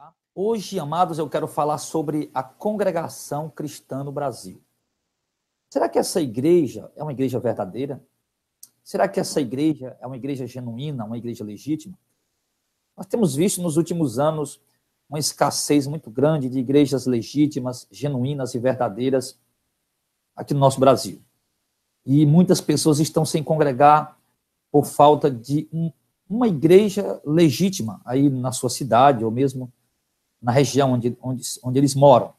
Tá? Hoje, amados, eu quero falar sobre a congregação cristã no Brasil. Será que essa igreja é uma igreja verdadeira? Será que essa igreja é uma igreja genuína, uma igreja legítima? Nós temos visto nos últimos anos uma escassez muito grande de igrejas legítimas, genuínas e verdadeiras aqui no nosso Brasil. E muitas pessoas estão sem congregar por falta de um, uma igreja legítima aí na sua cidade ou mesmo na região onde, onde, onde eles moram.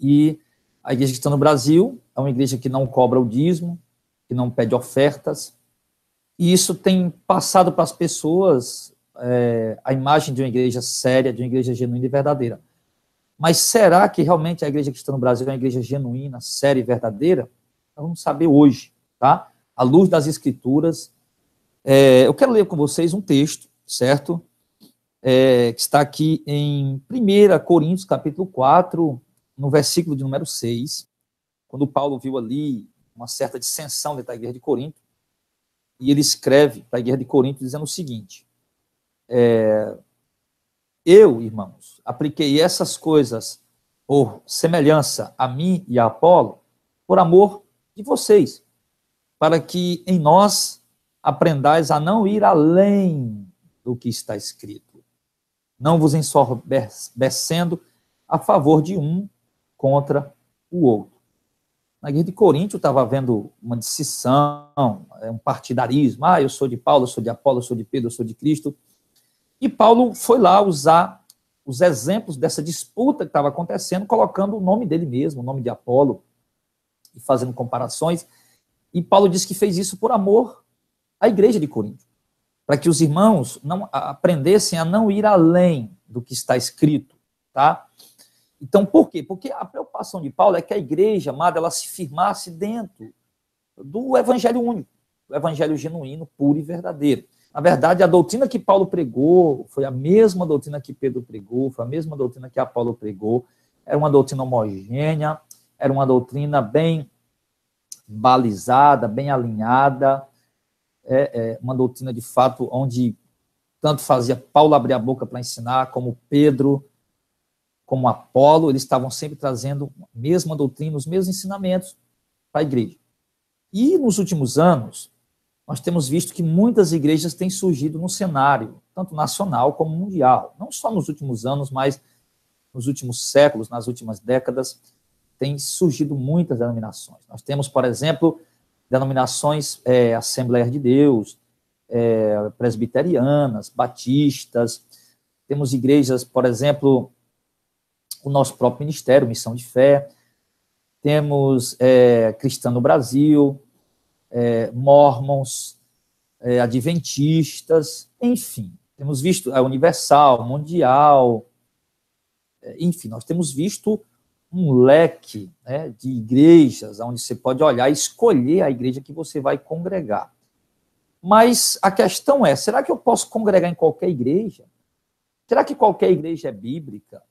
E a igreja que está no Brasil é uma igreja que não cobra o dízimo, que não pede ofertas, e isso tem passado para as pessoas é, a imagem de uma igreja séria, de uma igreja genuína e verdadeira. Mas será que realmente a igreja que está no Brasil é uma igreja genuína, séria e verdadeira? vamos saber hoje, tá? À luz das Escrituras. É, eu quero ler com vocês um texto, certo? é, que está aqui em 1 Coríntios, capítulo 4, no versículo de número 6, quando Paulo viu ali uma certa dissensão dentro da igreja de Corinto, e ele escreve para a igreja de Corinto dizendo o seguinte, é, eu, irmãos, apliquei essas coisas por semelhança a mim e a Apolo, por amor de vocês, para que em nós aprendais a não ir além do que está escrito não vos ensoberbecendo a favor de um contra o outro. Na guerra de Corinto estava havendo uma decisão, é, um partidarismo. Ah, eu sou de Paulo, eu sou de Apolo, eu sou de Pedro, eu sou de Cristo. E Paulo foi lá usar os exemplos dessa disputa que estava acontecendo, colocando o nome dele mesmo, o nome de Apolo, e fazendo comparações. E Paulo diz que fez isso por amor à igreja de Corinto para que os irmãos não aprendessem a não ir além do que está escrito, tá? Então, por quê? Porque a preocupação de Paulo é que a igreja, amada, ela se firmasse dentro do evangelho único, do evangelho genuíno, puro e verdadeiro. Na verdade, a doutrina que Paulo pregou foi a mesma doutrina que Pedro pregou, foi a mesma doutrina que Apolo pregou. Era uma doutrina homogênea, era uma doutrina bem balizada, bem alinhada, é, é uma doutrina de fato onde tanto fazia Paulo abrir a boca para ensinar, como Pedro, como Apolo, eles estavam sempre trazendo a mesma doutrina, os mesmos ensinamentos para a igreja. E nos últimos anos, nós temos visto que muitas igrejas têm surgido no cenário, tanto nacional como mundial. Não só nos últimos anos, mas nos últimos séculos, nas últimas décadas, têm surgido muitas denominações. Nós temos, por exemplo, denominações é, de Deus, é, presbiterianas, batistas, temos igrejas, por exemplo, o nosso próprio ministério, Missão de Fé, temos é, Cristã no Brasil, é, mormons, é, adventistas, enfim, temos visto a Universal, Mundial, é, enfim, nós temos visto um leque né, de igrejas, onde você pode olhar e escolher a igreja que você vai congregar. Mas a questão é: será que eu posso congregar em qualquer igreja? Será que qualquer igreja é bíblica?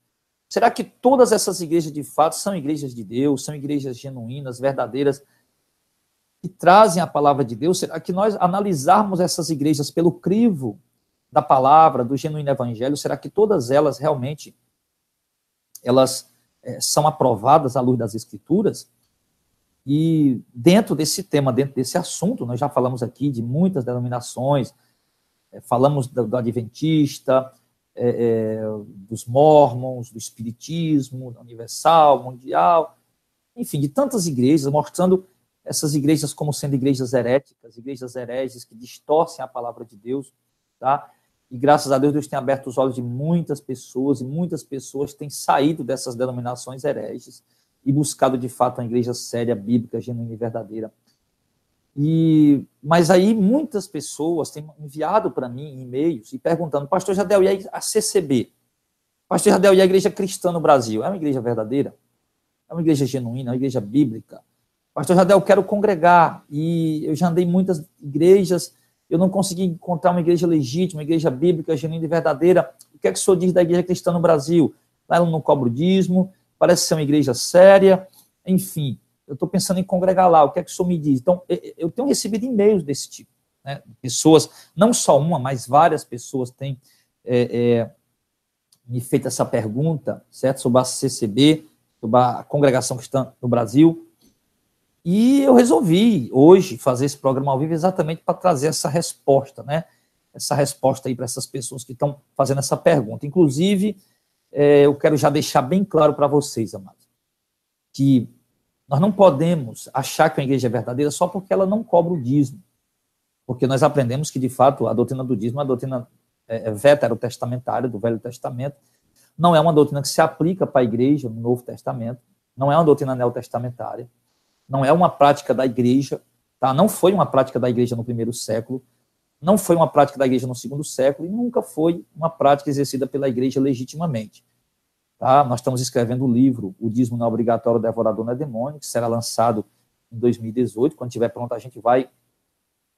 Será que todas essas igrejas de fato são igrejas de Deus, são igrejas genuínas, verdadeiras, que trazem a palavra de Deus? Será que nós analisarmos essas igrejas pelo crivo da palavra, do genuíno evangelho, será que todas elas realmente elas é, são aprovadas à luz das escrituras. E dentro desse tema, dentro desse assunto, nós já falamos aqui de muitas denominações, é, falamos do, do adventista, é, é dos mormons, do espiritismo, universal, mundial, enfim, de tantas igrejas, mostrando essas igrejas como sendo igrejas heréticas, igrejas hereges que distorcem a palavra de Deus, tá? E graças a Deus, Deus tem aberto os olhos de muitas pessoas, e muitas pessoas têm saído dessas denominações hereges e buscado de fato uma igreja séria, bíblica, genuína e verdadeira. E, mas aí muitas pessoas têm enviado para mim e-mails e perguntando, pastor Jadel, e a CCB? Pastor Jadel, e a igreja cristã no Brasil? É uma igreja verdadeira? É uma igreja genuína? É uma igreja bíblica? Pastor Jadel, eu quero congregar. E eu já andei em muitas igrejas eu não consegui encontrar uma igreja legítima, uma igreja bíblica, genuína e verdadeira. O que é que o senhor diz da igreja cristã no Brasil? Lá ela não cobra o dízimo, parece ser uma igreja séria, enfim. Eu estou pensando em congregar lá, o que é que o senhor me diz? Então, eu tenho recebido e-mails desse tipo. Né? Pessoas, não só uma, mas várias pessoas têm é, é, me feito essa pergunta, certo? Sobre a CCB, sobre a congregação cristã no Brasil. E eu resolvi hoje fazer esse programa ao vivo exatamente para trazer essa resposta, né? Essa resposta aí para essas pessoas que estão fazendo essa pergunta. Inclusive, é, eu quero já deixar bem claro para vocês, amados, que nós não podemos achar que a igreja é verdadeira só porque ela não cobra o dízimo. Porque nós aprendemos que, de fato, a doutrina do dízimo é a doutrina é, é, veterotestamentária do Velho Testamento. Não é uma doutrina que se aplica para a igreja no Novo Testamento. Não é uma doutrina neotestamentária não é uma prática da igreja, tá? não foi uma prática da igreja no primeiro século, não foi uma prática da igreja no segundo século e nunca foi uma prática exercida pela igreja legitimamente. Tá? Nós estamos escrevendo o livro O Dízimo Não é Obrigatório, Devorador Não é Demônio, que será lançado em 2018. Quando estiver pronto, a gente vai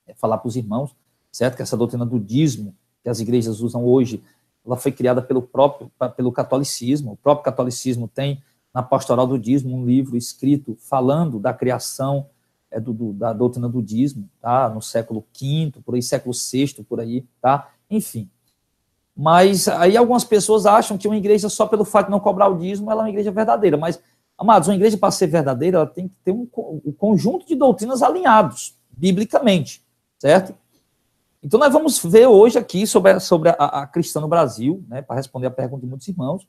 é, falar para os irmãos, certo? Que essa doutrina do dízimo que as igrejas usam hoje, ela foi criada pelo próprio pelo catolicismo. O próprio catolicismo tem na Pastoral do Dismo, um livro escrito falando da criação é, do, do, da doutrina do Dismo, tá? no século V, por aí, século VI, por aí, tá? enfim. Mas aí algumas pessoas acham que uma igreja, só pelo fato de não cobrar o dízimo, ela é uma igreja verdadeira. Mas, amados, uma igreja, para ser verdadeira, ela tem que ter um, um conjunto de doutrinas alinhados, biblicamente, certo? Então, nós vamos ver hoje aqui sobre a, sobre a, a cristã no Brasil, né, para responder a pergunta de muitos irmãos.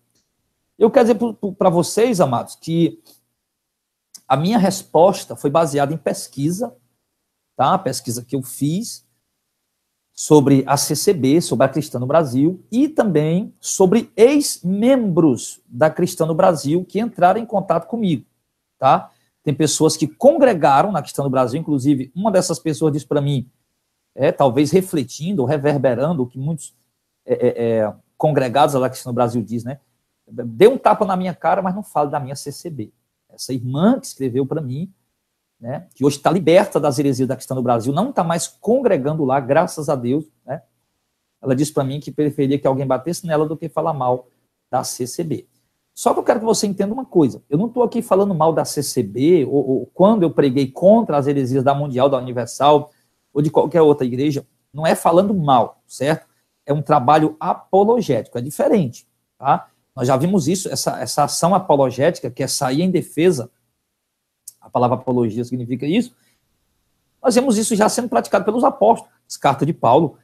Eu quero dizer para vocês, amados, que a minha resposta foi baseada em pesquisa, tá? A pesquisa que eu fiz sobre a CCB, sobre a Cristã no Brasil, e também sobre ex-membros da Cristã no Brasil que entraram em contato comigo, tá? Tem pessoas que congregaram na Cristã no Brasil, inclusive uma dessas pessoas disse para mim, é, talvez refletindo ou reverberando o que muitos é, é, é congregados da Cristã no Brasil diz, né? dê um tapa na minha cara, mas não fale da minha CCB. Essa irmã que escreveu para mim, né, que hoje está liberta das heresias da cristã no Brasil, não está mais congregando lá, graças a Deus, né? Ela disse para mim que preferia que alguém batesse nela do que falar mal da CCB. Só que eu quero que você entenda uma coisa. Eu não estou aqui falando mal da CCB, ou, ou, quando eu preguei contra as heresias da Mundial, da Universal, ou de qualquer outra igreja, não é falando mal, certo? É um trabalho apologético, é diferente, tá? Nós já vimos isso, essa, essa ação apologética, que é sair em defesa, a palavra apologia significa isso, nós vemos isso já sendo praticado pelos apóstolos. As cartas de Paulo,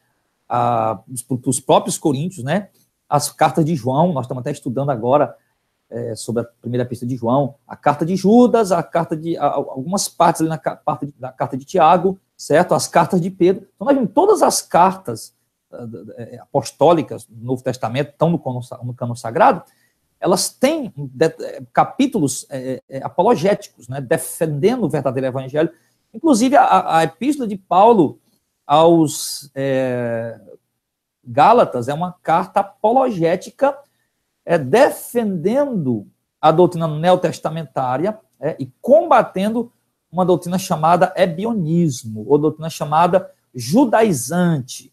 a, os, os próprios coríntios, né? as cartas de João, nós estamos até estudando agora é, sobre a primeira pista de João, a carta de Judas, a carta de a, algumas partes ali na, parte, na carta de Tiago, certo? As cartas de Pedro. Então, nós vimos todas as cartas eh, eh, apostólicas do Novo Testamento estão no cano, sagrado, elas têm eh, capítulos apologéticos, né, defendendo o verdadeiro evangelho. Inclusive, a, a epístola de Paulo aos é, Gálatas é uma carta apologética é, defendendo a doutrina neotestamentária é, e combatendo uma doutrina chamada ebionismo, ou doutrina chamada judaizante,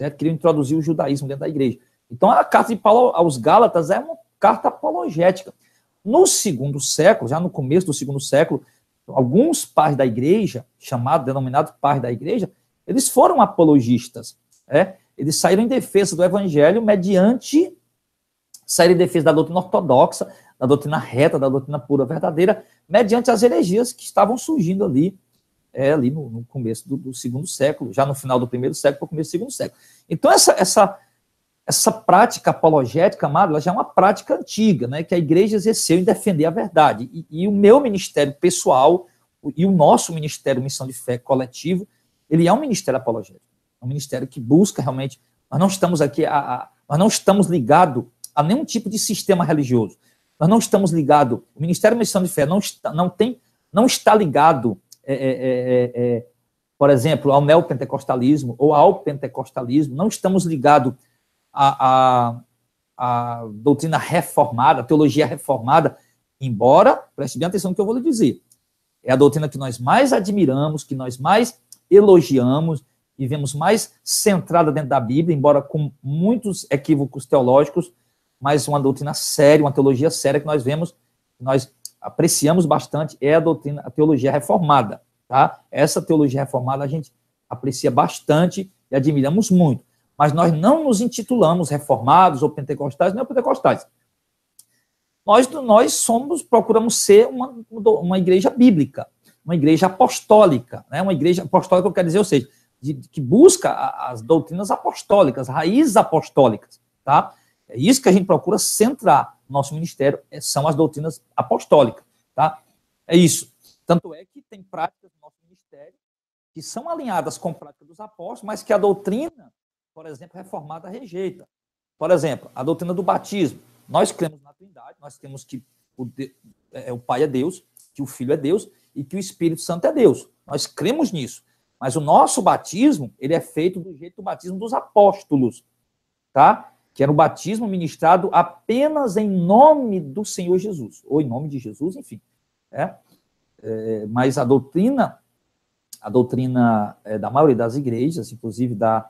né, queriam introduzir o judaísmo dentro da igreja. Então, a carta de Paulo aos Gálatas é uma carta apologética. No segundo século, já no começo do segundo século, alguns pais da igreja, chamados, denominados pais da igreja, eles foram apologistas. Né? Eles saíram em defesa do evangelho mediante sair em defesa da doutrina ortodoxa, da doutrina reta, da doutrina pura verdadeira, mediante as heresias que estavam surgindo ali é, ali no, no começo do, do, segundo século, já no final do primeiro século para o começo do segundo século. Então, essa, essa, essa prática apologética, amado, ela já é uma prática antiga, né, que a igreja exerceu em defender a verdade. E, e o meu ministério pessoal e o nosso ministério Missão de Fé coletivo, ele é um ministério apologético. É um ministério que busca realmente. Nós não estamos aqui, a, a, nós não estamos ligados a nenhum tipo de sistema religioso. Nós não estamos ligados. O Ministério Missão de Fé não está, não tem, não está ligado é, é, é, é, por exemplo, ao neopentecostalismo ou ao pentecostalismo, não estamos ligados à, à, à doutrina reformada, à teologia reformada, embora, preste bem atenção no que eu vou lhe dizer, é a doutrina que nós mais admiramos, que nós mais elogiamos e vemos mais centrada dentro da Bíblia, embora com muitos equívocos teológicos, mas uma doutrina séria, uma teologia séria que nós vemos, nós apreciamos bastante é a doutrina, a teologia reformada, tá? Essa teologia reformada a gente aprecia bastante e admiramos muito, mas nós não nos intitulamos reformados ou pentecostais, nem pentecostais. Nós, nós somos, procuramos ser uma, uma igreja bíblica, uma igreja apostólica, né? Uma igreja apostólica, eu quero dizer, ou seja, de, que busca as doutrinas apostólicas, raízes apostólicas, tá? É isso que a gente procura centrar nosso ministério é, são as doutrinas apostólicas, tá? É isso. Tanto é que tem práticas do nosso ministério que são alinhadas com práticas dos apóstolos, mas que a doutrina, por exemplo, reformada rejeita. Por exemplo, a doutrina do batismo. Nós cremos na Trindade, nós temos que o, de, é, é, o Pai é Deus, que o Filho é Deus e que o Espírito Santo é Deus. Nós cremos nisso. Mas o nosso batismo, ele é feito do jeito do batismo dos apóstolos, tá? que era o batismo ministrado apenas em nome do Senhor Jesus, ou em nome de Jesus, enfim. É? É, mas a doutrina, a doutrina é, da maioria das igrejas, inclusive da,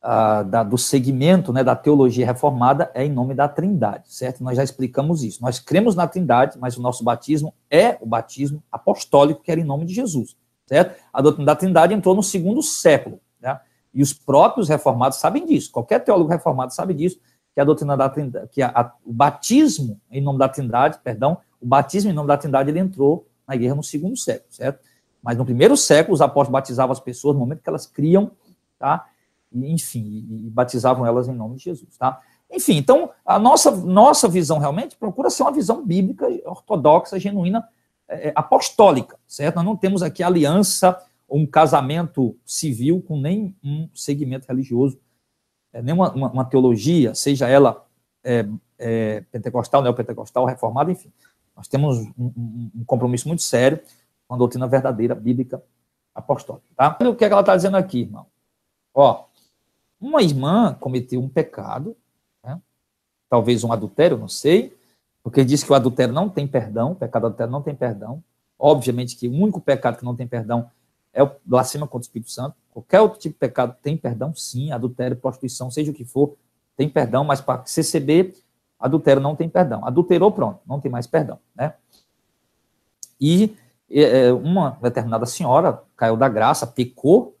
a, da, do segmento né, da teologia reformada, é em nome da trindade, certo? Nós já explicamos isso. Nós cremos na trindade, mas o nosso batismo é o batismo apostólico, que era em nome de Jesus, certo? A doutrina da trindade entrou no segundo século, e os próprios reformados sabem disso. Qualquer teólogo reformado sabe disso, que a doutrina da Trindade, que a, a, o batismo em nome da Trindade, perdão, o batismo em nome da Trindade ele entrou na guerra no segundo século, certo? Mas no primeiro século os apóstolos batizavam as pessoas no momento que elas criam, tá? E, enfim, e, e batizavam elas em nome de Jesus, tá? Enfim, então a nossa nossa visão realmente procura ser uma visão bíblica ortodoxa, genuína, é, é apostólica, certo? Nós não temos aqui aliança um casamento civil com nenhum segmento religioso, é, nenhuma uma, uma, teologia, seja ela é, é, pentecostal, neopentecostal, reformada, enfim. Nós temos um, um, um compromisso muito sério com a doutrina verdadeira, bíblica, apostólica. Tá? Então, o que, é que ela está dizendo aqui, irmão. Ó, uma irmã cometeu um pecado, né? talvez um adultério, não sei, porque diz que o adultério não tem perdão, o pecado adultério não tem perdão. Obviamente que o único pecado que não tem perdão é blasfema contra o Espírito Santo. Qualquer outro tipo de pecado tem perdão, sim. Adultério, prostituição, seja o que for, tem perdão, mas para CCB, adultério não tem perdão. Adulterou, pronto, não tem mais perdão, né? E é, é, uma determinada senhora caiu da graça, pecou,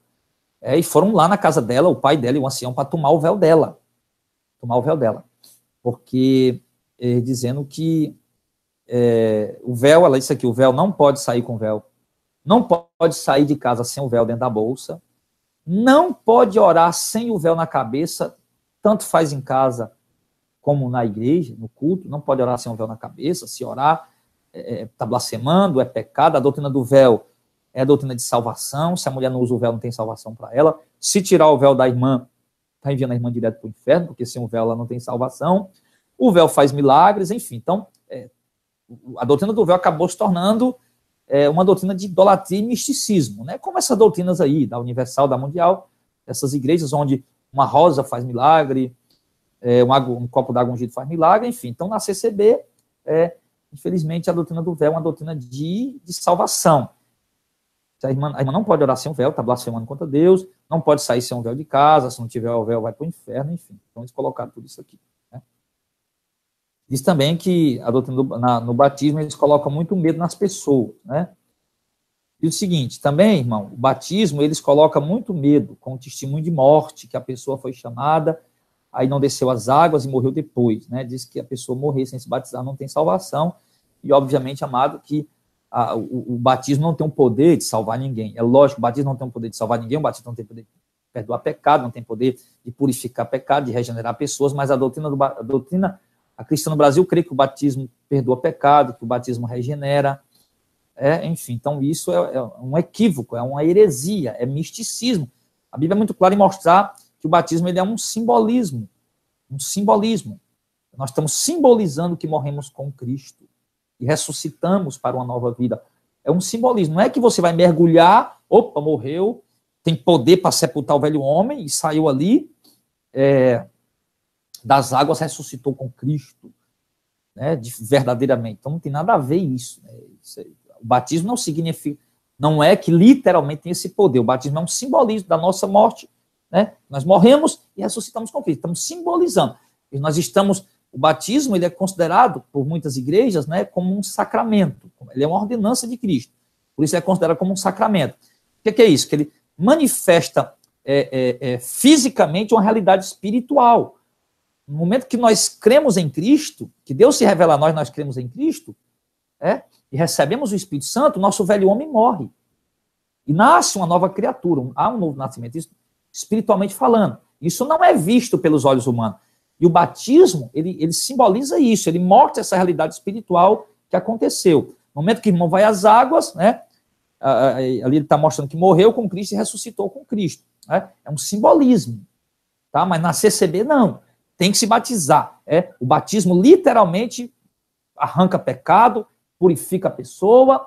é, e foram lá na casa dela, o pai dela e o ancião, para tomar o véu dela. Tomar o véu dela. Porque, é, dizendo que é, o véu, ela disse aqui, o véu não pode sair com véu não pode sair de casa sem o véu dentro da bolsa, não pode orar sem o véu na cabeça, tanto faz em casa como na igreja, no culto, não pode orar sem o véu na cabeça, se orar está é, é tá blasfemando, é pecado, a doutrina do véu é a doutrina de salvação, se a mulher não usa o véu, não tem salvação para ela, se tirar o véu da irmã, está enviando a irmã direto para o inferno, porque sem o véu ela não tem salvação, o véu faz milagres, enfim, então, é, a doutrina do véu acabou se tornando é, uma doutrina de idolatria e misticismo, né? Como essas doutrinas aí, da Universal, da Mundial, essas igrejas onde uma rosa faz milagre, é, um, um, copo d'água ungido faz milagre, enfim. Então, na CCB, é, infelizmente, a doutrina do véu é uma doutrina de, de salvação. A irmã, a irmã, não pode orar sem um véu, está blasfemando contra Deus, não pode sair sem um véu de casa, se não tiver o véu vai para o inferno, enfim. Então, eles colocaram tudo isso aqui. Diz também que a doutrina do, na, no batismo eles colocam muito medo nas pessoas, né? E o seguinte, também, irmão, o batismo eles colocam muito medo com o testemunho de morte, que a pessoa foi chamada, aí não desceu as águas e morreu depois, né? Diz que a pessoa morrer sem se batizar não tem salvação, e obviamente, amado, que a, o, o, batismo não tem o poder de salvar ninguém. É lógico, o batismo não tem o poder de salvar ninguém, o batismo não tem o poder de perdoar pecado, não tem poder de purificar pecado, de regenerar pessoas, mas a doutrina, do, a doutrina a cristã no Brasil crê que o batismo perdoa pecado, que o batismo regenera. É, enfim, então isso é, é um equívoco, é uma heresia, é misticismo. A Bíblia é muito clara em mostrar que o batismo ele é um simbolismo, um simbolismo. Nós estamos simbolizando que morremos com Cristo e ressuscitamos para uma nova vida. É um simbolismo. Não é que você vai mergulhar, opa, morreu, tem poder para sepultar o velho homem e saiu ali. É, das águas ressuscitou com Cristo, né, de, verdadeiramente. Então não tem nada a ver isso. Né? isso é, o batismo não significa, não é que literalmente tem esse poder. O batismo é um simbolismo da nossa morte, né? Nós morremos e ressuscitamos com Cristo. Estamos simbolizando. E nós estamos, o batismo ele é considerado por muitas igrejas, né, como um sacramento. Ele é uma ordenança de Cristo. Por isso é considerado como um sacramento. O que, que é isso? Que ele manifesta é, é, é, fisicamente uma realidade espiritual. No momento que nós cremos em Cristo, que Deus se revela a nós, nós cremos em Cristo, é, e recebemos o Espírito Santo, nosso velho homem morre. E nasce uma nova criatura, há um novo nascimento, isso, espiritualmente falando. Isso não é visto pelos olhos humanos. E o batismo, ele, ele simboliza isso, ele mostra essa realidade espiritual que aconteceu. No momento que o irmão vai às águas, né, ali ele está mostrando que morreu com Cristo e ressuscitou com Cristo. Né? É um simbolismo. Tá? Mas nascer CB, não tem que se batizar. É? O batismo literalmente arranca pecado, purifica a pessoa,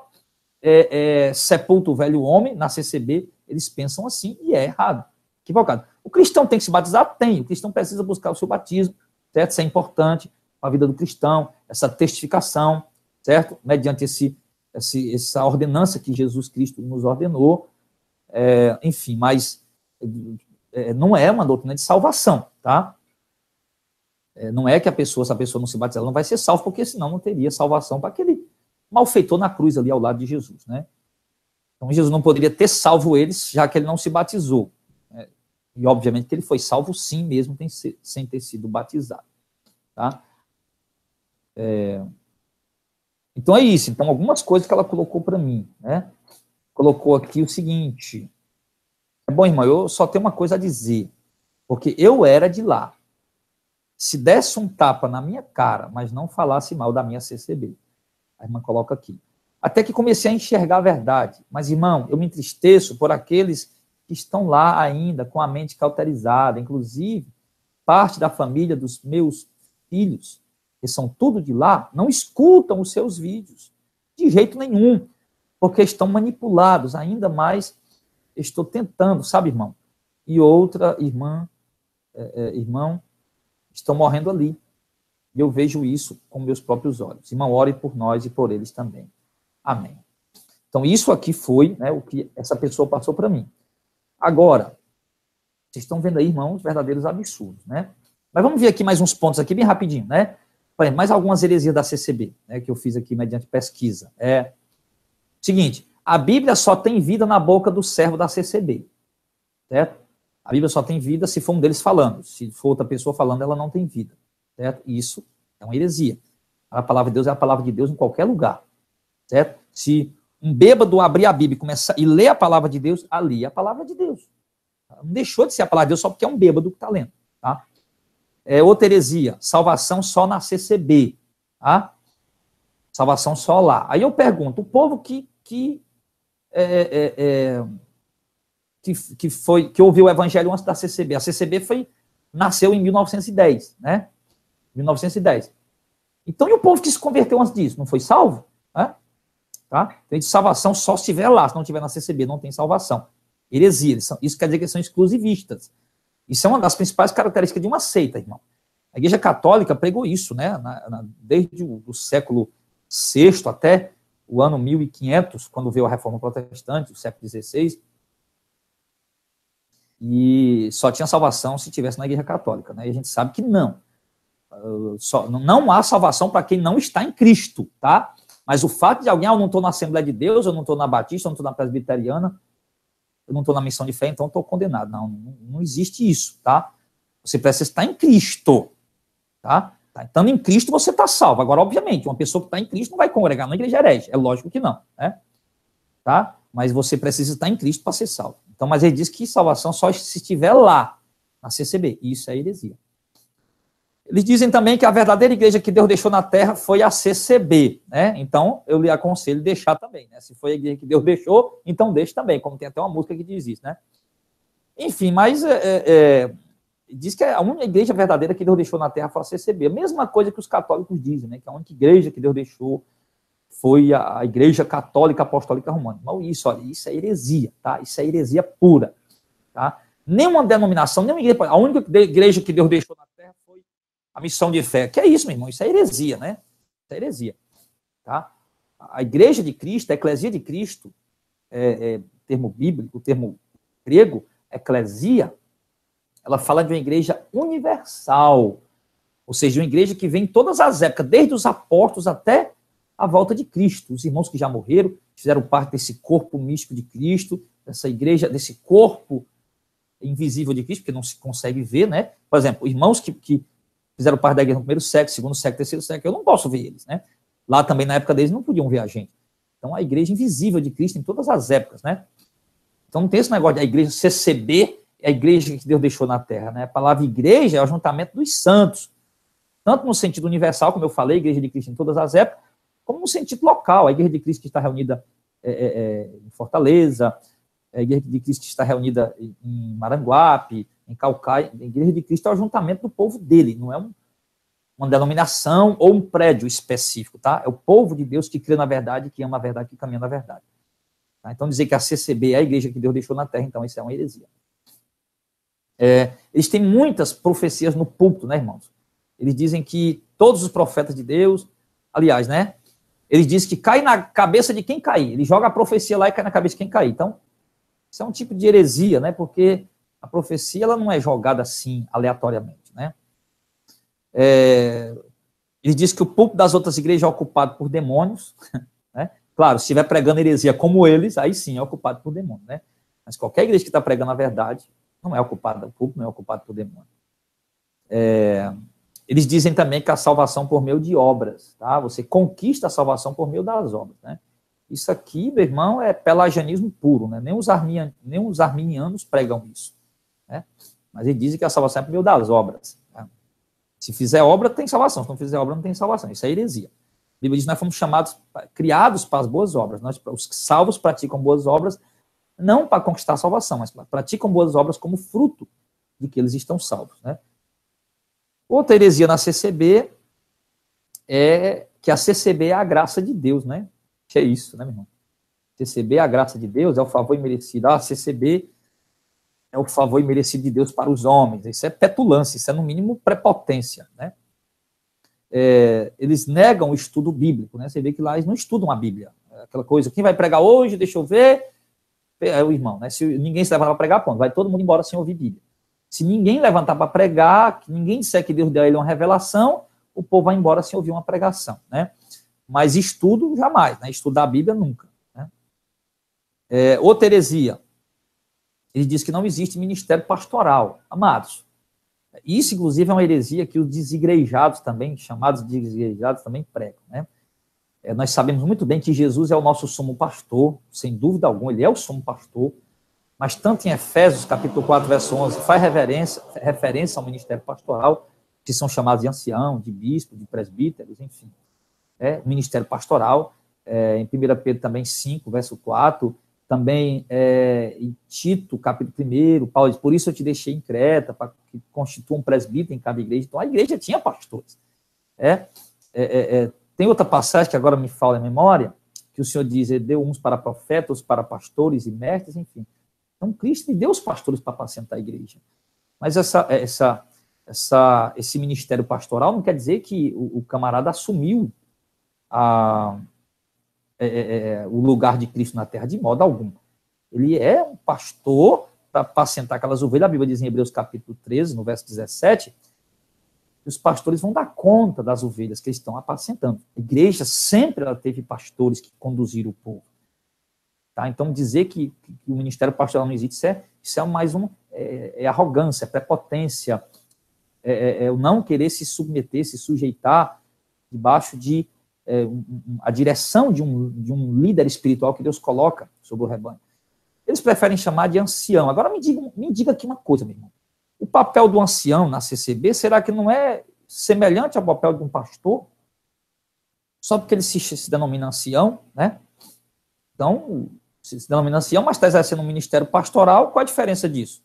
é, é, sepulta o velho homem. Na CCB, eles pensam assim e é errado, equivocado. O cristão tem que se batizar? Tem. O cristão precisa buscar o seu batismo, certo? Isso é importante para a vida do cristão, essa testificação, certo? Mediante esse, esse essa ordenança que Jesus Cristo nos ordenou. É, enfim, mas é, não é uma doutrina de salvação, tá? É, não é que a pessoa, se a pessoa não se batizar, ela não vai ser salva, porque senão não teria salvação para aquele malfeitor na cruz ali ao lado de Jesus, né? Então Jesus não poderia ter salvo eles, já que ele não se batizou. Né? E obviamente que ele foi salvo sim, mesmo sem ter sido batizado, tá? É... Então é isso. Então algumas coisas que ela colocou para mim, né? Colocou aqui o seguinte. É bom, irmão, eu só tenho uma coisa a dizer, porque eu era de lá, se desse um tapa na minha cara, mas não falasse mal da minha CCB. A irmã coloca aqui. Até que comecei a enxergar a verdade. Mas, irmão, eu me entristeço por aqueles que estão lá ainda com a mente cauterizada, inclusive parte da família dos meus filhos, que são tudo de lá, não escutam os seus vídeos de jeito nenhum, porque estão manipulados ainda mais. Estou tentando, sabe, irmão? E outra irmã, é, é, irmão, estão morrendo ali. E eu vejo isso com meus próprios olhos. Irmão, ore por nós e por eles também. Amém. Então, isso aqui foi né, o que essa pessoa passou para mim. Agora, vocês estão vendo aí, irmãos, verdadeiros absurdos, né? Mas vamos ver aqui mais uns pontos aqui, bem rapidinho, né? Mais algumas heresias da CCB, né, que eu fiz aqui mediante pesquisa. É seguinte, a Bíblia só tem vida na boca do servo da CCB, certo? A Bíblia só tem vida se for um deles falando. Se for outra pessoa falando, ela não tem vida. Certo? Isso é uma heresia. A palavra de Deus é a palavra de Deus em qualquer lugar. Certo? Se um bêbado abrir a Bíblia e, começar, e ler a palavra de Deus, ali é a palavra de Deus. Não deixou de ser a palavra de Deus só porque é um bêbado que está lendo. Tá? É, outra heresia, salvação só na CCB. Tá? Salvação só lá. Aí eu pergunto, o povo que, que é, é, é que, que, foi, que ouviu o evangelho antes da CCB. A CCB foi, nasceu em 1910, né? 1910. Então, e o povo que se converteu antes disso? Não foi salvo? Né? Tá? Então, de salvação só se estiver lá, se não tiver na CCB, não tem salvação. Heresia, são, isso quer dizer que são exclusivistas. Isso é uma das principais características de uma seita, irmão. A Igreja Católica pregou isso, né? Na, na, desde o, o século VI até o ano 1500, quando veio a Reforma Protestante, o século XVI, e só tinha salvação se tivesse na Igreja Católica, né? E a gente sabe que não. Ah, só, não há salvação para quem não está em Cristo, tá? Mas o fato de alguém, ah, eu não estou na Assembleia de Deus, eu não estou na Batista, eu não estou na Presbiteriana, eu não estou na missão de fé, então estou condenado. Não, não existe isso, tá? Você precisa estar em Cristo, tá? tá? Estando em Cristo, você está salvo. Agora, obviamente, uma pessoa que está em Cristo não vai congregar na igreja herege, é lógico que não, né? Tá? Mas você precisa estar em Cristo para ser salvo. Então, mas ele diz que salvação só se estiver lá, na CCB. Isso é heresia. Eles dizem também que a verdadeira igreja que Deus deixou na terra foi a CCB, né? Então, eu lhe aconselho deixar também, né? Se foi a igreja que Deus deixou, então deixe também, como tem até uma música que diz isso, né? Enfim, mas é, é, é diz que a única igreja verdadeira que Deus deixou na terra foi a CCB. A mesma coisa que os católicos dizem, né? Que a única igreja que Deus deixou foi a Igreja Católica Apostólica Romana. mal isso, olha, isso é heresia, tá? Isso é heresia pura, tá? Nenhuma denominação, nenhuma igreja, a única igreja que Deus deixou na terra foi a missão de fé. Que é isso, meu irmão, isso é heresia, né? Isso é heresia, tá? A igreja de Cristo, a eclesia de Cristo, é, é, termo bíblico, termo grego, eclesia, ela fala de uma igreja universal, ou seja, uma igreja que vem em todas as épocas, desde os apóstolos até a volta de Cristo. Os irmãos que já morreram, fizeram parte desse corpo místico de Cristo, dessa igreja, desse corpo invisível de Cristo, porque não se consegue ver, né? Por exemplo, irmãos que, que fizeram parte da igreja no primeiro século, segundo século, terceiro século, eu não posso ver eles, né? Lá também, na época deles, não podiam ver a gente. Então, a igreja invisível de Cristo em todas as épocas, né? Então, não tem esse negócio de a igreja CCB, é a igreja que Deus deixou na terra, né? A palavra igreja é o juntamento dos santos, tanto no sentido universal, como eu falei, igreja de Cristo em todas as épocas, como um sentido local. A Igreja de Cristo que está reunida é, é, é em Fortaleza, a Igreja de Cristo que está reunida em Maranguape, em Calcaia. A Igreja de Cristo é o ajuntamento do povo dele, não é um, uma denominação ou um prédio específico, tá? É o povo de Deus que crê na verdade, que ama a verdade, que caminha na verdade. Tá? Então, dizer que a CCB é a igreja que Deus deixou na terra, então isso é uma heresia. É, eles têm muitas profecias no púlpito, né, irmãos? Eles dizem que todos os profetas de Deus, aliás, né? Ele diz que cai na cabeça de quem cair. Ele joga a profecia lá e cai na cabeça de quem cair. Então, isso é um tipo de heresia, né? Porque a profecia ela não é jogada assim aleatoriamente, né? É, ele diz que o púlpito das outras igrejas é ocupado por demônios, né? Claro, se estiver pregando heresia como eles, aí sim é ocupado por demônio, né? Mas qualquer igreja que está pregando a verdade não é ocupada, o púlpito não é ocupado por demônio. É, eles dizem também que a salvação por meio de obras, tá? Você conquista a salvação por meio das obras, né? Isso aqui, meu irmão, é pelagianismo puro, né? Nem os, arminian, nem os arminianos pregam isso, né? Mas eles dizem que a salvação é por meio das obras. Tá? Se fizer obra, tem salvação. Se não fizer obra, não tem salvação. Isso é heresia. A Bíblia diz que nós fomos chamados, criados para as boas obras. Nós, os salvos praticam boas obras, não para conquistar a salvação, mas praticam boas obras como fruto de que eles estão salvos, né? Outra heresia na CCB é que a CCB é a graça de Deus, né? Que é isso, né, meu irmão? CCB é a graça de Deus, é o favor imerecido. Ah, a CCB é o favor imerecido de Deus para os homens. Isso é petulância, isso é no mínimo prepotência, né? É, eles negam o estudo bíblico, né? Você vê que lá eles não estudam a Bíblia. É aquela coisa, quem vai pregar hoje, deixa eu ver, é, é o irmão, né? Se ninguém se levar para pregar, pronto, vai todo mundo embora sem ouvir Bíblia. Se ninguém levantar para pregar, que ninguém disser que Deus deu a ele uma revelação, o povo vai embora sem ouvir uma pregação, né? Mas estudo, jamais, né? Estudar a Bíblia, nunca. Né? É, ou heresia. Ele diz que não existe ministério pastoral. Amados, isso, inclusive, é uma heresia que os desigrejados também, chamados de desigrejados, também pregam, né? É, nós sabemos muito bem que Jesus é o nosso sumo pastor, sem dúvida alguma, ele é o sumo pastor, mas tanto em Efésios, capítulo 4, verso 11, faz referência, referência ao ministério pastoral, que são chamados de ancião, de bispo, de presbíteros, enfim. É, ministério pastoral, é, em 1 Pedro também 5, verso 4, também é, em Tito, capítulo 1, Paulo diz, por isso eu te deixei em Creta, para que constitua um presbítero em cada igreja. Então, a igreja tinha pastores. É, é, é, é tem outra passagem que agora me fala a memória, que o Senhor diz, ele deu uns para profetas, para pastores e mestres, enfim. Então, Cristo me deu os pastores para apacentar a igreja. Mas essa, essa, essa, esse ministério pastoral não quer dizer que o, o camarada assumiu a, é, é, é, o lugar de Cristo na terra de modo algum. Ele é um pastor para apacentar aquelas ovelhas. A Bíblia diz em Hebreus capítulo 13, no verso 17, que os pastores vão dar conta das ovelhas que eles estão apacentando. A igreja sempre ela teve pastores que conduziram o povo. Tá? Então, dizer que, que o ministério pastoral não existe, isso é, isso é mais um, é, é arrogância, é prepotência, é, é, é, o não querer se submeter, se sujeitar debaixo de é, um, a direção de um, de um líder espiritual que Deus coloca sobre o rebanho. Eles preferem chamar de ancião. Agora me diga, me diga aqui uma coisa, meu irmão. O papel do ancião na CCB, será que não é semelhante ao papel de um pastor? Só porque ele se, se denomina ancião, né? Então, se denomina ancião, mas está exercendo um ministério pastoral, qual a diferença disso?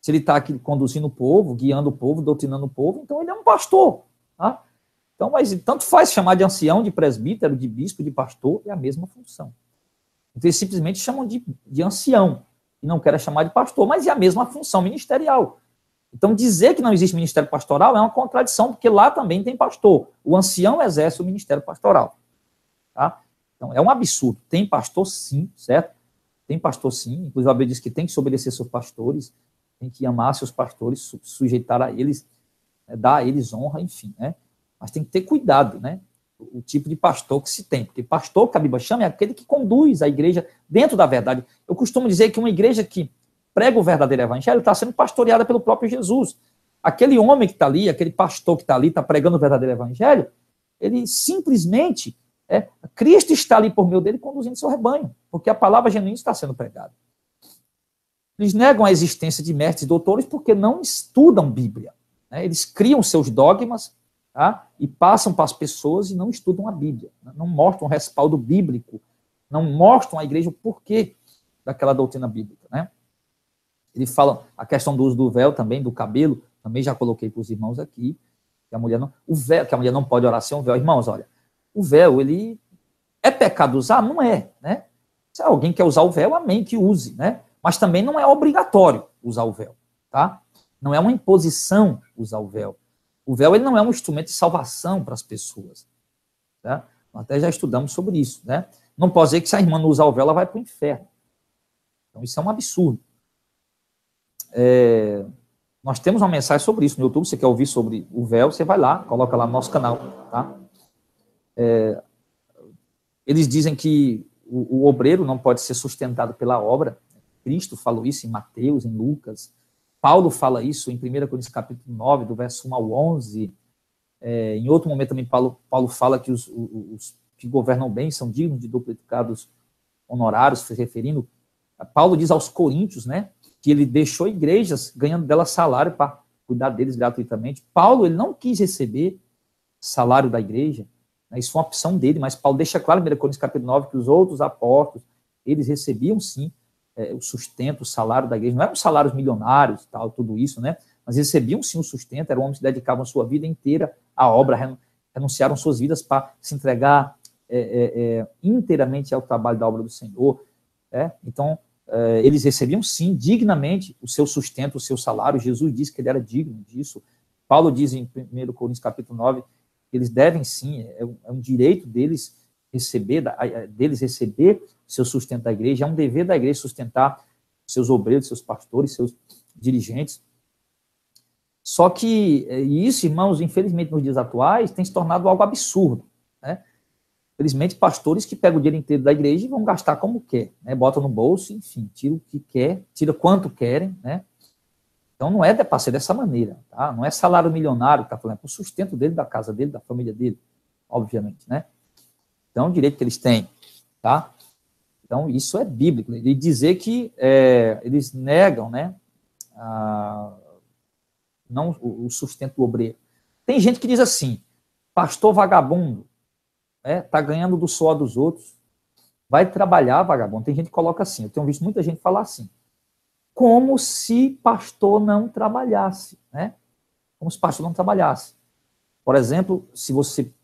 Se ele está aqui conduzindo o povo, guiando o povo, doutrinando o povo, então ele é um pastor. Tá? Então, mas tanto faz chamar de ancião, de presbítero, de bispo, de pastor, é a mesma função. Então, eles simplesmente chamam de, de ancião, e não querem chamar de pastor, mas é a mesma função ministerial. Então, dizer que não existe ministério pastoral é uma contradição, porque lá também tem pastor. O ancião exerce o ministério pastoral. Tá? Então, é um absurdo. Tem pastor, sim, certo? Tem pastor sim, inclusive a Bíblia diz que tem que se obedecer seus pastores, tem que amar seus pastores, sujeitar a eles, né, dar a eles honra, enfim, né? Mas tem que ter cuidado, né? O, o tipo de pastor que se tem, porque pastor que a Bíblia chama é aquele que conduz a igreja dentro da verdade. Eu costumo dizer que uma igreja que prega o verdadeiro evangelho está sendo pastoreada pelo próprio Jesus. Aquele homem que está ali, aquele pastor que está ali, está pregando o verdadeiro evangelho, ele simplesmente é, Cristo está ali por meio dele conduzindo seu rebanho, porque a palavra genuína está sendo pregada. Eles negam a existência de mestres e doutores porque não estudam Bíblia. Né? Eles criam seus dogmas tá? e passam para as pessoas e não estudam a Bíblia. Né? Não mostram o respaldo bíblico, não mostram à igreja o porquê daquela doutrina bíblica. Né? Ele fala a questão do uso do véu também, do cabelo, também já coloquei para os irmãos aqui, que a mulher não, o véu, que a mulher não pode orar sem o véu. Irmãos, olha, o véu, ele é pecado usar? Não é, né? Se alguém quer usar o véu, amém, que use, né? Mas também não é obrigatório usar o véu, tá? Não é uma imposição usar o véu. O véu, ele não é um instrumento de salvação para as pessoas, tá? Nós até já estudamos sobre isso, né? Não pode dizer que se a irmã não usar o véu, ela vai para o inferno. Então, isso é um absurdo. É... Nós temos uma mensagem sobre isso no YouTube. Você quer ouvir sobre o véu? Você vai lá, coloca lá no nosso canal, tá? É, eles dizem que o, o, obreiro não pode ser sustentado pela obra. Cristo falou isso em Mateus, em Lucas. Paulo fala isso em 1 Coríntios capítulo 9, do verso 1 ao 11. É, em outro momento também Paulo, Paulo fala que os, os que governam bem são dignos de duplicados honorários, se referindo. Paulo diz aos coríntios, né, que ele deixou igrejas ganhando delas salário para cuidar deles gratuitamente. Paulo, ele não quis receber salário da igreja. Né? Isso foi uma opção dele, mas Paulo deixa claro em 1 Coríntios capítulo 9 que os outros apóstolos, eles recebiam sim é, o sustento, o salário da igreja. Não eram salários milionários, tal, tudo isso, né? Mas recebiam sim o sustento, eram homens que dedicavam sua vida inteira à obra, renunciaram suas vidas para se entregar é, é, é, inteiramente ao trabalho da obra do Senhor. Né? Então, é, eles recebiam sim dignamente o seu sustento, o seu salário. Jesus disse que ele era digno disso. Paulo diz em 1 Coríntios capítulo 9 eles devem sim, é um, é um direito deles receber, da, deles receber seu sustento da igreja, é um dever da igreja sustentar seus obreiros, seus pastores, seus dirigentes. Só que é, isso, irmãos, infelizmente nos dias atuais, tem se tornado algo absurdo. Né? Infelizmente, pastores que pegam o dinheiro inteiro da igreja e vão gastar como quer, né? botam no bolso, enfim, tira o que quer, tira quanto querem, né? Então não é para ser dessa maneira, tá? Não é salário milionário que está falando, é para o sustento dele, da casa dele, da família dele, obviamente, né? Então, o direito que eles têm, tá? Então, isso é bíblico. E dizer que é, eles negam, né? A, não o, o sustento do obreiro. Tem gente que diz assim, pastor vagabundo, né, tá ganhando do suor dos outros, vai trabalhar vagabundo. Tem gente que coloca assim, eu tenho visto muita gente falar assim como se pastor não trabalhasse, né? Como se pastor não trabalhasse. Por exemplo, se você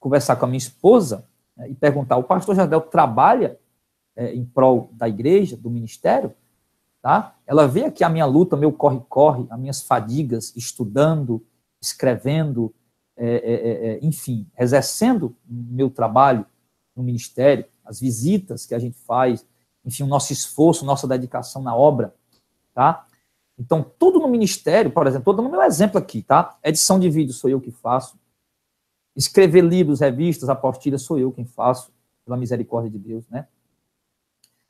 conversar com a minha esposa né, e perguntar, o pastor Jardel trabalha é, em prol da igreja, do ministério, tá? Ela vê aqui a minha luta, meu corre-corre, as minhas fadigas, estudando, escrevendo, é, é, é, é enfim, exercendo meu trabalho no ministério, as visitas que a gente faz, enfim, o nosso esforço, nossa dedicação na obra tá? Então, tudo no ministério, por exemplo, estou dando meu exemplo aqui, tá? Edição de vídeo sou eu que faço. Escrever livros, revistas, apostilhas sou eu quem faço, pela misericórdia de Deus, né?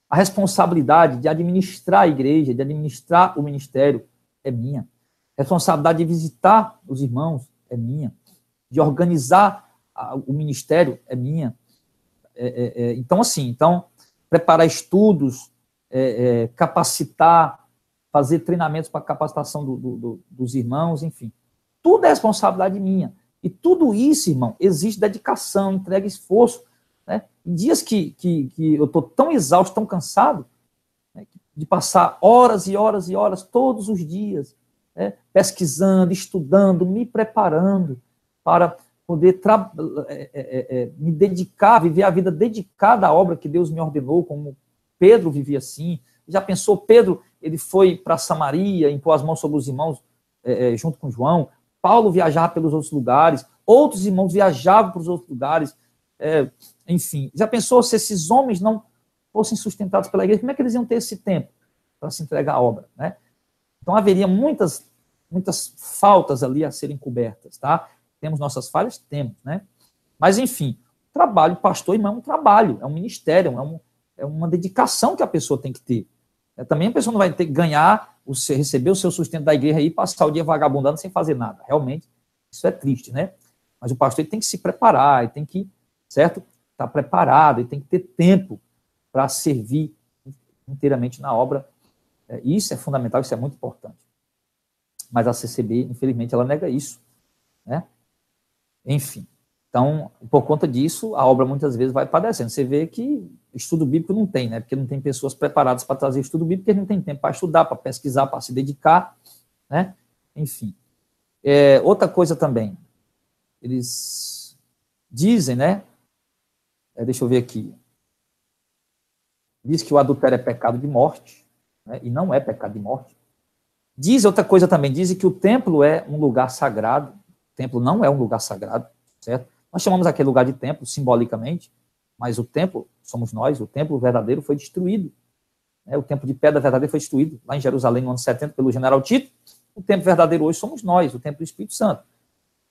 A responsabilidade de administrar a igreja, de administrar o ministério, é minha. A responsabilidade de visitar os irmãos é minha. De organizar o ministério é minha. É, é, é, então, assim, então, preparar estudos, é, é, capacitar, fazer treinamentos para capacitação do, do, do, dos irmãos, enfim. Tudo é responsabilidade minha. E tudo isso, irmão, exige dedicação, entrega esforço. Né? Em dias que, que, que eu estou tão exausto, tão cansado, né, de passar horas e horas e horas todos os dias, né, pesquisando, estudando, me preparando para poder é, é, é, é, me dedicar, viver a vida dedicada à obra que Deus me ordenou, como Pedro vivia assim. Já pensou, Pedro ele foi para Samaria, impôs as mãos sobre os irmãos é, é, junto com João. Paulo viajava pelos outros lugares, outros irmãos viajavam para os outros lugares. É, enfim, já pensou se esses homens não fossem sustentados pela igreja, como é que eles iam ter esse tempo para se entregar à obra, né? Então haveria muitas muitas faltas ali a serem cobertas, tá? Temos nossas falhas, temos, né? Mas enfim, trabalho, pastor, irmão, é um trabalho, é um ministério, é, um, é uma dedicação que a pessoa tem que ter. É, também a pessoa não vai ter que ganhar, o, receber o seu sustento da igreja e passar o dia vagabundando sem fazer nada. Realmente, isso é triste, né? Mas o pastor tem que se preparar, ele tem que, certo? Estar tá preparado, ele tem que ter tempo para servir inteiramente na obra. É, isso é fundamental, isso é muito importante. Mas a CCB, infelizmente, ela nega isso, né? Enfim. Então, por conta disso, a obra muitas vezes vai padecendo. Você vê que estudo bíblico não tem, né? Porque não tem pessoas preparadas para trazer estudo bíblico, porque não tem tempo para estudar, para pesquisar, para se dedicar, né? Enfim. É, outra coisa também, eles dizem, né? É, deixa eu ver aqui. Diz que o adultério é pecado de morte, né? e não é pecado de morte. Diz outra coisa também, dizem que o templo é um lugar sagrado. O templo não é um lugar sagrado, certo? Nós chamamos aquele lugar de templo simbolicamente, mas o templo somos nós, o templo verdadeiro foi destruído. Né? O templo de pedra verdadeiro foi destruído lá em Jerusalém no ano 70 pelo general Tito. O templo verdadeiro hoje somos nós, o templo do Espírito Santo.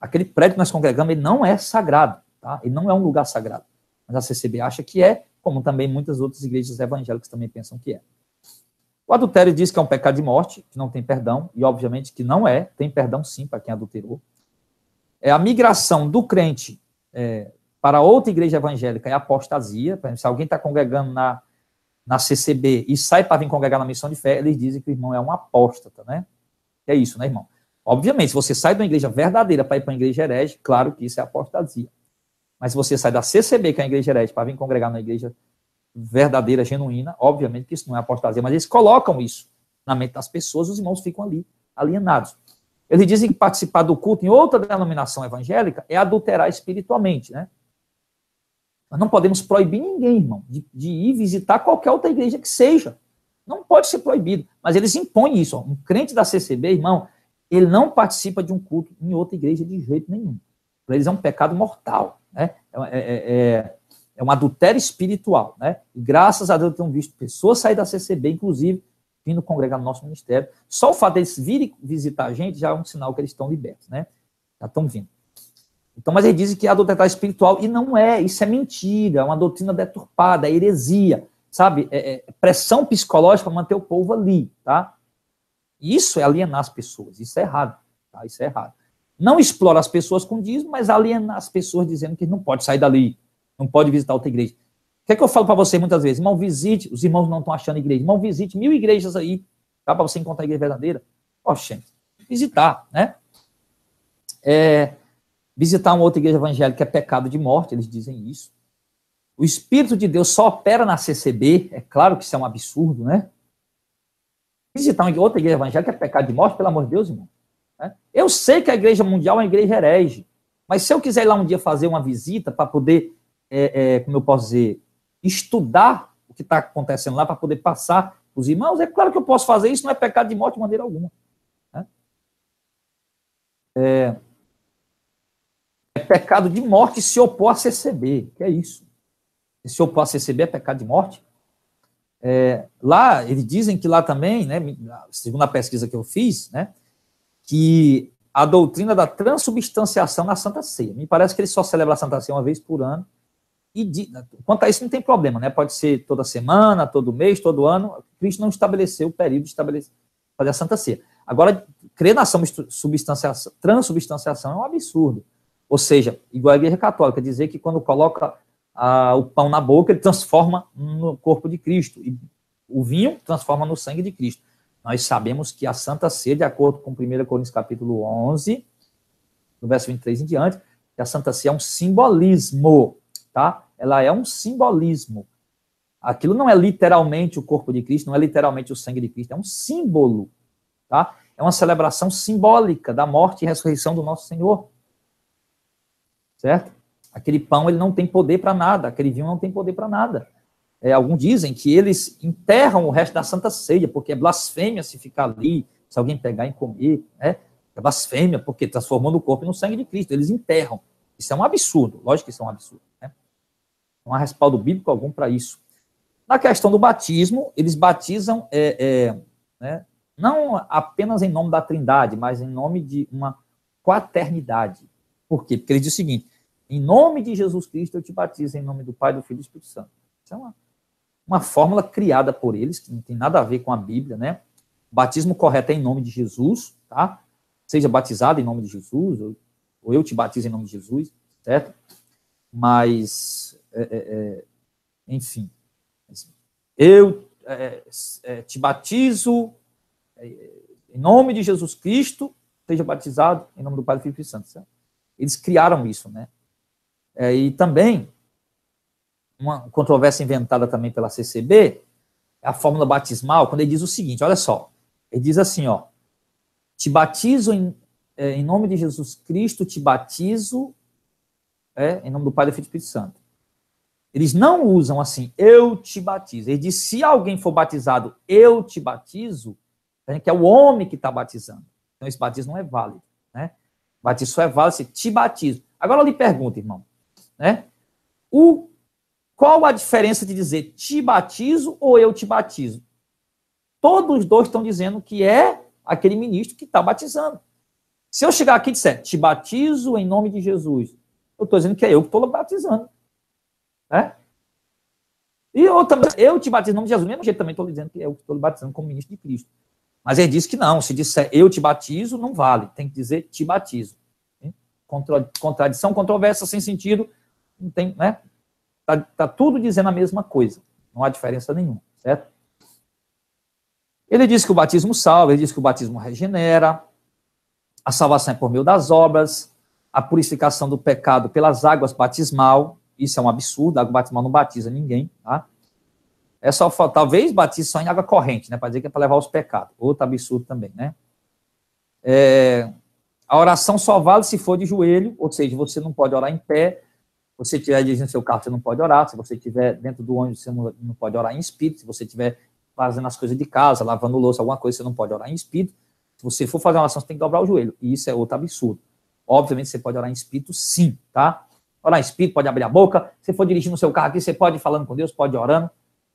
Aquele prédio que nós congregamos, ele não é sagrado, tá? ele não é um lugar sagrado. Mas a CCB acha que é, como também muitas outras igrejas evangélicas também pensam que é. O adultério diz que é um pecado de morte, que não tem perdão, e obviamente que não é, tem perdão sim para quem adulterou. É a migração do crente é, para outra igreja evangélica é apostasia. Exemplo, se alguém está congregando na, na CCB e sai para vir congregar na missão de fé, eles dizem que o irmão é um apóstata, né? É isso, né, irmão? Obviamente, se você sai de uma igreja verdadeira para ir para uma igreja herege, claro que isso é apostasia. Mas se você sai da CCB, que é a igreja herege, para vir congregar na igreja verdadeira, genuína, obviamente que isso não é apostasia, mas eles colocam isso na mente das pessoas e os irmãos ficam ali, alienados. Eles dizem que participar do culto em outra denominação evangélica é adulterar espiritualmente, né? Nós não podemos proibir ninguém, irmão, de, de, ir visitar qualquer outra igreja que seja. Não pode ser proibido. Mas eles impõem isso. Ó. Um crente da CCB, irmão, ele não participa de um culto em outra igreja de jeito nenhum. Para eles é um pecado mortal. Né? É, é, é, é, é um adultério espiritual. Né? E graças a Deus tenho visto pessoas sair da CCB, inclusive, vindo congregar no nosso ministério. Só o fato deles virem visitar a gente já é um sinal que eles estão libertos. Né? Já estão vindo. Então, mas eles dizem que a doutrina espiritual, e não é, isso é mentira, é uma doutrina deturpada, é heresia, sabe? É, é, é pressão psicológica para manter o povo ali, tá? Isso é alienar as pessoas, isso é errado, tá? Isso é errado. Não explora as pessoas com dízimo, mas alienar as pessoas dizendo que não pode sair dali, não pode visitar outra igreja. O que é que eu falo para você muitas vezes? Irmão, visite, os irmãos não estão achando igreja, irmão, visite mil igrejas aí, tá? Para você encontrar a igreja verdadeira. Oxente, visitar, né? É, Visitar uma outra igreja evangélica é pecado de morte, eles dizem isso. O Espírito de Deus só opera na CCB, é claro que isso é um absurdo, né? Visitar uma outra igreja evangélica é pecado de morte, pelo amor de Deus, irmão. Né? Eu sei que a igreja mundial é uma igreja herege, mas se eu quiser ir lá um dia fazer uma visita para poder, é, é, como eu posso dizer, estudar o que está acontecendo lá, para poder passar os irmãos, é claro que eu posso fazer isso, não é pecado de morte de maneira alguma. Né? É, é pecado de morte se opor a CCB, que é isso. Se opor a CCB é pecado de morte. É, lá, eles dizem que lá também, né, segundo a pesquisa que eu fiz, né, que a doutrina da transubstanciação na Santa Ceia. Me parece que eles só celebram a Santa Ceia uma vez por ano. E quanto a isso, não tem problema, né? Pode ser toda semana, todo mês, todo ano. Cristo não estabeleceu o período de estabelecer, fazer a Santa Ceia. Agora, crer na transubstanciação é um absurdo. Ou seja, igual a Igreja Católica, dizer que quando coloca ah, o pão na boca, ele transforma no corpo de Cristo. E o vinho transforma no sangue de Cristo. Nós sabemos que a Santa Ceia, de acordo com 1 Coríntios capítulo 11, no verso 23 em diante, que a Santa Ceia é um simbolismo, tá? Ela é um simbolismo. Aquilo não é literalmente o corpo de Cristo, não é literalmente o sangue de Cristo, é um símbolo, tá? É uma celebração simbólica da morte e ressurreição do nosso Senhor certo? Aquele pão ele não tem poder para nada, aquele vinho não tem poder para nada. É, alguns dizem que eles enterram o resto da Santa Ceia, porque é blasfêmia se ficar ali, se alguém pegar e comer, né? É blasfêmia, porque transformando o corpo no sangue de Cristo, eles enterram. Isso é um absurdo, lógico que isso é um absurdo. Né? Não há respaldo bíblico algum para isso. Na questão do batismo, eles batizam é, é, né, não apenas em nome da trindade, mas em nome de uma quaternidade. Por quê? Porque ele diz o seguinte: em nome de Jesus Cristo eu te batizo, em nome do Pai, do Filho e do Espírito Santo. Isso é uma, uma fórmula criada por eles, que não tem nada a ver com a Bíblia, né? O batismo correto é em nome de Jesus, tá? Seja batizado em nome de Jesus, ou, ou eu te batizo em nome de Jesus, certo? Mas, é, é, é enfim, eu é, é, te batizo é, em nome de Jesus Cristo, seja batizado em nome do Pai, do Filho e do Santo, certo? Eles criaram isso, né? É, e também, uma controvérsia inventada também pela CCB, é a fórmula batismal, quando ele diz o seguinte, olha só, ele diz assim, ó, te batizo em, é, em nome de Jesus Cristo, te batizo é, em nome do Pai, do Filho e do Espírito Santo. Eles não usam assim, eu te batizo. Ele diz, se alguém for batizado, eu te batizo, que é o homem que está batizando. Então, esse batismo não é válido. Né? Batismo só é válido se te batizo. Agora eu lhe pergunto, irmão, né? O, qual a diferença de dizer te batizo ou eu te batizo? Todos os dois estão dizendo que é aquele ministro que está batizando. Se eu chegar aqui e disser te batizo em nome de Jesus, eu estou dizendo que é eu que estou batizando. Né? E eu também, eu te batizo em nome de Jesus, mesmo jeito também estou dizendo que é eu que estou batizando como ministro de Cristo. Mas ele diz que não, se disser eu te batizo, não vale, tem que dizer te batizo. contradição, controvérsia, sem sentido, não tem, né? Tá, tá tudo dizendo a mesma coisa, não há diferença nenhuma, certo? Ele diz que o batismo salva, ele diz que o batismo regenera, a salvação é por meio das obras, a purificação do pecado pelas águas batismal, isso é um absurdo, a água batismal não batiza ninguém, tá? É só talvez batize só em água corrente, né? Para dizer que é para levar os pecados. Outro absurdo também, né? É, a oração só vale se for de joelho, ou seja, você não pode orar em pé. Se você estiver dirigindo seu carro, você não pode orar. Se você estiver dentro do ônibus, você não, não pode orar em espírito. Se você estiver fazendo as coisas de casa, lavando louça, alguma coisa, você não pode orar em espírito. Se você for fazer uma oração, você tem que dobrar o joelho. E isso é outro absurdo. Obviamente, você pode orar em espírito, sim, tá? Orar em espírito, pode abrir a boca. Se for dirigindo seu carro aqui, você pode ir falando com Deus, pode ir orando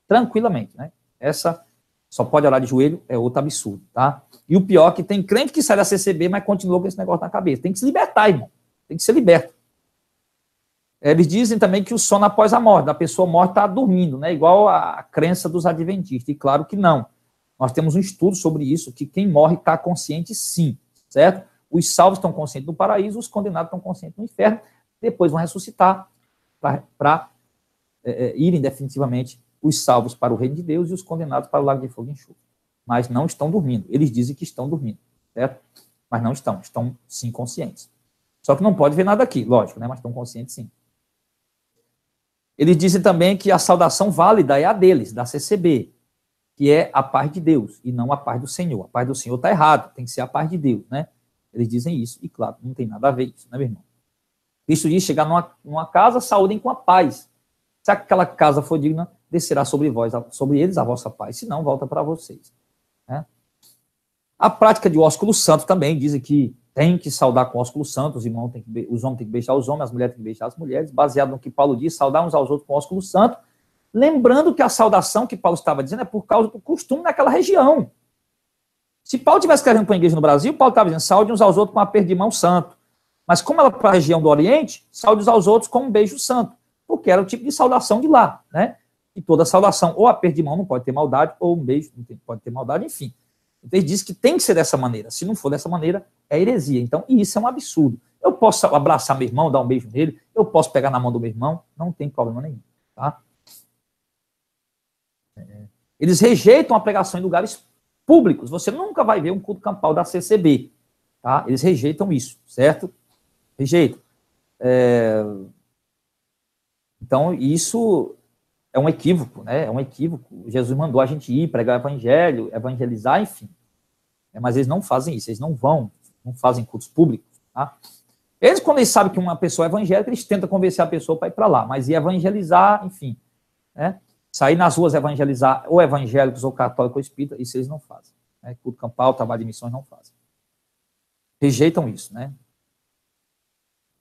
tranquilamente, né? Essa só pode orar de joelho, é outro absurdo, tá? E o pior é que tem crente que sai da CCB, mas continua com esse negócio na cabeça. Tem que se libertar, irmão. Tem que ser liberto. Eles dizem também que o sono após a morte, da pessoa morta está dormindo, né? Igual a crença dos adventistas. E claro que não. Nós temos um estudo sobre isso, que quem morre está consciente sim, certo? Os salvos estão conscientes do paraíso, os condenados estão conscientes do inferno, depois vão ressuscitar para é, é, irem definitivamente os salvos para o reino de Deus e os condenados para o lago de fogo e enxofre. Mas não estão dormindo. Eles dizem que estão dormindo, certo? Mas não estão, estão sim conscientes. Só que não pode ver nada aqui, lógico, né? Mas estão conscientes sim. Eles dizem também que a saudação válida é a deles, da CCB, que é a paz de Deus e não a paz do Senhor. A paz do Senhor está errada. tem que ser a paz de Deus, né? Eles dizem isso, e claro, não tem nada a ver isso, né, meu irmão? Cristo diz chegar numa, numa casa, saúdem com a paz. Se aquela casa for digna descerá sobre vós, sobre eles a vossa paz, se não, volta para vocês. Né? A prática de ósculo santo também diz que tem que saudar com ósculo santo, os, irmãos tem que, os homens têm que beijar os homens, as mulheres têm que beijar as mulheres, baseado no que Paulo diz, saudar uns aos outros com ósculo santo, lembrando que a saudação que Paulo estava dizendo é por causa do costume naquela região. Se Paulo estivesse escrevendo para a igreja no Brasil, Paulo estava dizendo, saude uns aos outros com uma perdição de mão santo. Mas como ela para a região do Oriente, saude uns aos outros com um beijo santo, porque era o tipo de saudação de lá, né? e toda salvação. Ou a perda de mão não pode ter maldade, ou um beijo não tem, pode ter maldade, enfim. Então, ele diz que tem que ser dessa maneira. Se não for dessa maneira, é heresia. Então, e isso é um absurdo. Eu posso abraçar meu irmão, dar um beijo nele, eu posso pegar na mão do meu irmão, não tem problema nenhum. Tá? É. Eles rejeitam a pregação em lugares públicos. Você nunca vai ver um culto campal da CCB. Tá? Eles rejeitam isso, certo? Rejeitam. É... Então, isso é um equívoco, né? É um equívoco. Jesus mandou a gente ir pregar o evangelho, evangelizar, enfim. É, mas eles não fazem isso, eles não vão, não fazem cultos públicos, tá? Eles, quando eles sabem que uma pessoa é evangélica, eles tentam convencer a pessoa para ir para lá, mas ir evangelizar, enfim, né? Sair nas ruas evangelizar, ou evangélicos, ou católicos, ou espírita, isso eles não fazem. Né? Culto campal, trabalho de missões, não fazem. Rejeitam isso, né?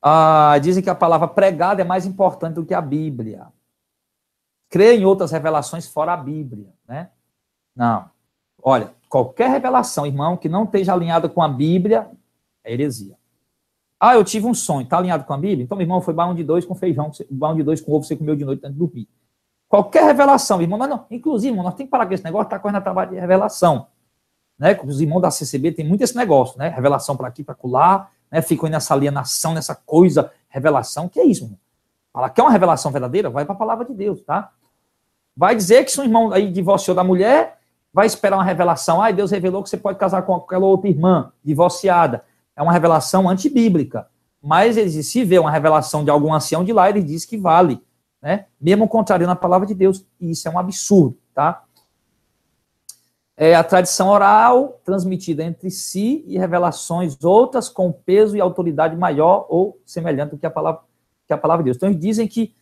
Ah, dizem que a palavra pregada é mais importante do que a Bíblia crer em outras revelações fora a Bíblia, né? Não. Olha, qualquer revelação, irmão, que não esteja alinhada com a Bíblia é heresia. Ah, eu tive um sonho, está alinhado com a Bíblia? Então, meu irmão, foi balão de dois com feijão, balão de dois com ovo, você comeu de noite antes de dormir. Qualquer revelação, irmão, mas não, inclusive, irmão, nós temos que parar com esse negócio, está correndo trabalho de revelação. Né? Os irmãos da CCB têm muito esse negócio, né? Revelação para aqui, para colar, né? ficam nessa alienação, nessa coisa, revelação, que é isso, irmão. Fala, quer uma revelação verdadeira? Vai para a palavra de Deus, tá? Vai dizer que se um irmão aí divorciou da mulher, vai esperar uma revelação. Ai, Deus revelou que você pode casar com aquela outra irmã divorciada. É uma revelação antibíblica. Mas ele se vê uma revelação de algum ancião de lá, ele diz que vale. Né? Mesmo contrário na palavra de Deus. E isso é um absurdo, tá? É a tradição oral transmitida entre si e revelações outras com peso e autoridade maior ou semelhante do que a palavra que é a palavra de Deus. Então, eles dizem que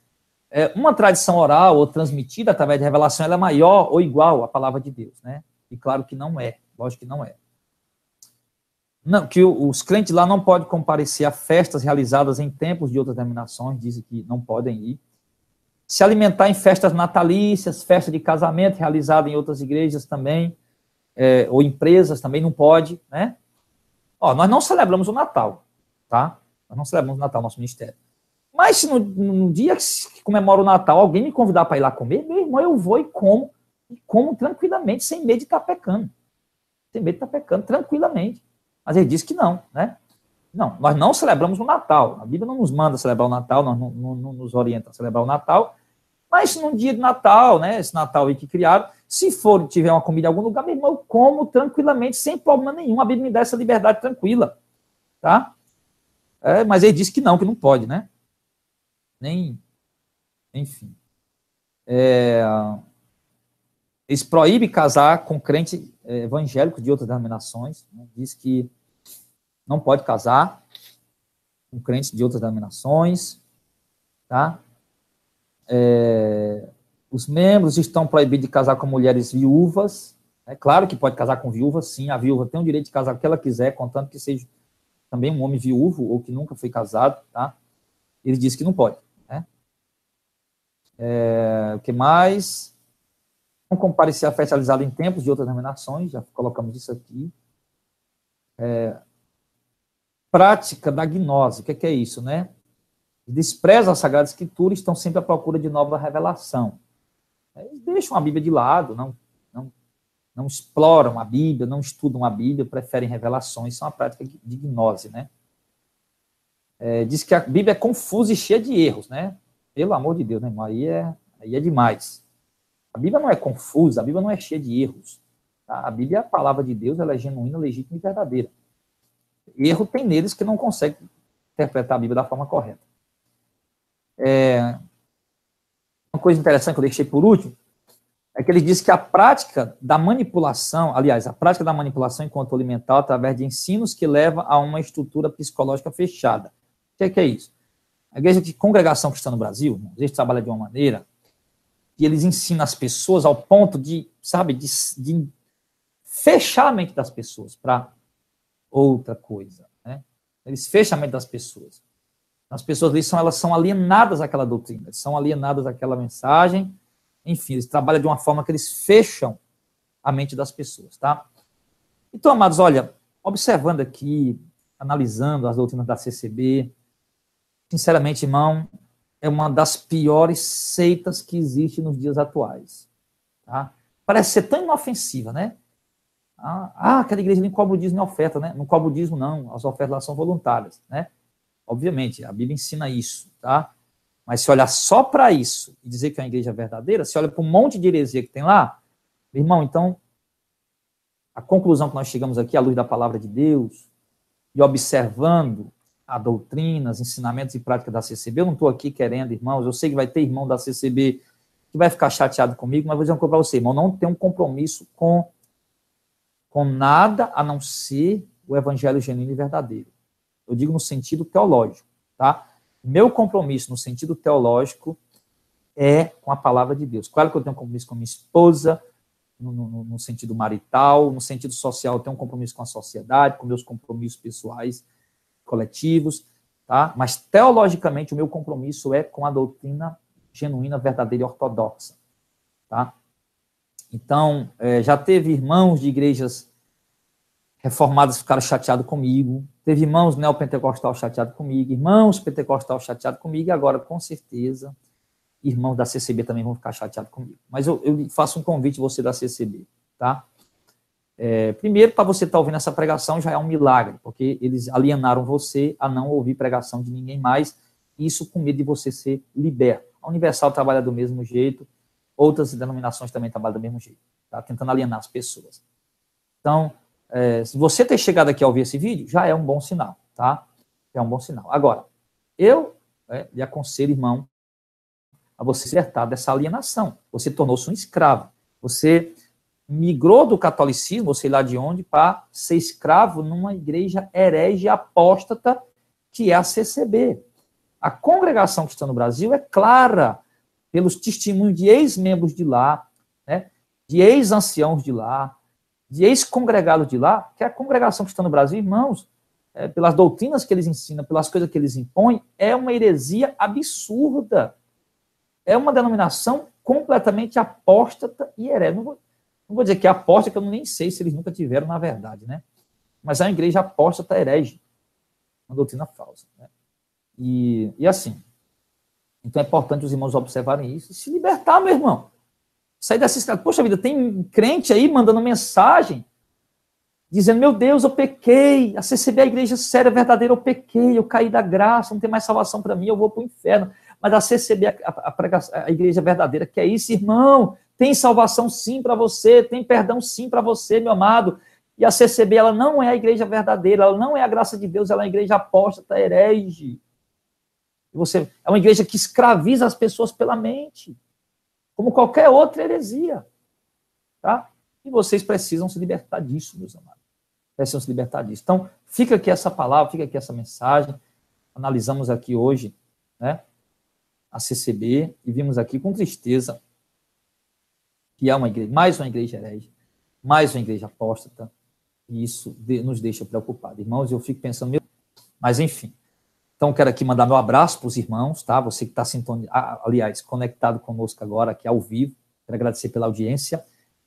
é, uma tradição oral ou transmitida através de revelação é maior ou igual à palavra de Deus, né? E claro que não é, lógico que não é. Não, que os crentes lá não podem comparecer a festas realizadas em tempos de outras denominações, dizem que não podem ir. Se alimentar em festas natalícias, festa de casamento realizada em outras igrejas também, é, ou empresas também não pode, né? Ó, nós não celebramos o Natal, tá? Nós não celebramos o Natal, nosso ministério. Mas no, no dia que comemora o Natal, alguém me convidar para ir lá comer, meu irmão, eu vou e como. E como tranquilamente, sem medo de estar tá pecando. Sem medo de estar tá pecando, tranquilamente. Mas ele diz que não, né? Não, nós não celebramos o Natal. A Bíblia não nos manda celebrar o Natal, não, não, não nos orienta a celebrar o Natal. Mas se num dia de Natal, né? Esse Natal aí que criaram, se for tiver uma comida em algum lugar, meu irmão, eu como tranquilamente, sem problema nenhum. A Bíblia me dá essa liberdade tranquila, tá? É, mas ele diz que não, que não pode, né? nem. Enfim. É, eles proíbem casar com crente é, evangélico de outras denominações. Né? Diz que não pode casar com crente de outras denominações. Tá? É, os membros estão proibidos de casar com mulheres viúvas. É claro que pode casar com viúva, sim. A viúva tem o direito de casar com o que ela quiser, contanto que seja também um homem viúvo ou que nunca foi casado. Tá? Ele diz que não pode. É, o que mais? Não comparecer a festa realizada em tempos de outras denominações, já colocamos isso aqui. É, prática da gnose, o que é, que é isso, né? Despreza a Sagrada Escritura e estão sempre à procura de nova revelação. É, eles deixam a Bíblia de lado, não, não, não exploram a Bíblia, não estudam a Bíblia, preferem revelações, são a prática de gnose, né? É, diz que a Bíblia é confusa e cheia de erros, né? Pelo amor de Deus, né, irmão? Aí é, aí é demais. A Bíblia não é confusa, a Bíblia não é cheia de erros. Tá? A Bíblia, é a palavra de Deus, ela é genuína, legítima e verdadeira. Erro tem neles que não conseguem interpretar a Bíblia da forma correta. É, uma coisa interessante que eu deixei por último é que ele diz que a prática da manipulação, aliás, a prática da manipulação em alimentar através de ensinos que leva a uma estrutura psicológica fechada. O que é, que é isso? A igreja de congregação cristã no Brasil, né, eles trabalham de uma maneira que eles ensinam as pessoas ao ponto de, sabe, de, de fechar a mente das pessoas para outra coisa. Né? Eles fecham a mente das pessoas. As pessoas ali são, elas são alienadas àquela doutrina, são alienadas àquela mensagem. Enfim, eles trabalham de uma forma que eles fecham a mente das pessoas, tá? Então, amados, olha, observando aqui, analisando as doutrinas da CCB, sinceramente, irmão, é uma das piores seitas que existe nos dias atuais. Tá? Parece ser tão inofensiva, né? Ah, ah aquela igreja nem cobra o dízimo em oferta, né? Não cobra o dízimo, não. As ofertas lá são voluntárias, né? Obviamente, a Bíblia ensina isso, tá? Mas se olhar só para isso e dizer que é uma igreja verdadeira, se olha para um monte de heresia que tem lá, irmão, então a conclusão que nós chegamos aqui à luz da palavra de Deus e observando a doutrina, os ensinamentos e prática da CCB. Eu não estou aqui querendo, irmãos, eu sei que vai ter irmão da CCB que vai ficar chateado comigo, mas vou dizer uma coisa para você, irmão, não tem um compromisso com, com nada a não ser o evangelho genuíno e verdadeiro. Eu digo no sentido teológico, tá? Meu compromisso no sentido teológico é com a palavra de Deus. Claro que eu tenho um compromisso com a minha esposa, no, no, no sentido marital, no sentido social, eu tenho um compromisso com a sociedade, com meus compromissos pessoais, coletivos, tá? Mas teologicamente o meu compromisso é com a doutrina genuína, verdadeira e ortodoxa, tá? Então, é, já teve irmãos de igrejas reformadas ficaram chateados comigo, teve irmãos neopentecostal chateados comigo, irmãos pentecostal chateados comigo, e agora, com certeza, irmãos da CCB também vão ficar chateados comigo. Mas eu, eu faço um convite você da CCB, tá? É, primeiro, para você estar tá ouvindo essa pregação já é um milagre, porque eles alienaram você a não ouvir pregação de ninguém mais, isso com medo de você ser liberto. A Universal trabalha do mesmo jeito, outras denominações também trabalham do mesmo jeito, tá? tentando alienar as pessoas. Então, é, se você ter chegado aqui a ouvir esse vídeo, já é um bom sinal, tá? É um bom sinal. Agora, eu é, lhe aconselho, irmão, a você acertar libertar dessa alienação. Você tornou-se um escravo. Você migrou do catolicismo, ou sei lá de onde, para ser escravo numa igreja herege apóstata, que é a CCB. A congregação cristã no Brasil é clara pelos testemunhos de ex-membros de lá, né, de ex-anciãos de lá, de ex-congregados de lá, que a congregação cristã no Brasil, irmãos, é, pelas doutrinas que eles ensinam, pelas coisas que eles impõem, é uma heresia absurda. É uma denominação completamente apóstata e herege não vou dizer que aposta, é que eu nem sei se eles nunca tiveram, na verdade, né? Mas a igreja aposta está herege, uma doutrina falsa. Né? E, e assim, então é importante os irmãos observarem isso e se libertar, meu irmão. Sair dessa escada. Poxa vida, tem crente aí mandando mensagem dizendo: Meu Deus, eu pequei. A CCB é a igreja séria, verdadeira, eu pequei, eu caí da graça, não tem mais salvação para mim, eu vou para o inferno. Mas a CCB, é a, a, a, a igreja verdadeira, que é isso, irmão. Tem salvação sim para você, tem perdão sim para você, meu amado. E a CCB, ela não é a igreja verdadeira, ela não é a graça de Deus, ela é a igreja apóstata, herege. Você, é uma igreja que escraviza as pessoas pela mente, como qualquer outra heresia. Tá? E vocês precisam se libertar disso, meus amados. Precisam se libertar disso. Então, fica aqui essa palavra, fica aqui essa mensagem. Analisamos aqui hoje né, a CCB e vimos aqui com tristeza que é uma igreja, mais uma igreja herege, mais uma igreja apóstata, e isso nos deixa preocupados. Irmãos, eu fico pensando, meu... mas enfim. Então, quero aqui mandar meu abraço para os irmãos, tá? Você que está sintonizado, aliás, conectado conosco agora, aqui ao vivo. Quero agradecer pela audiência.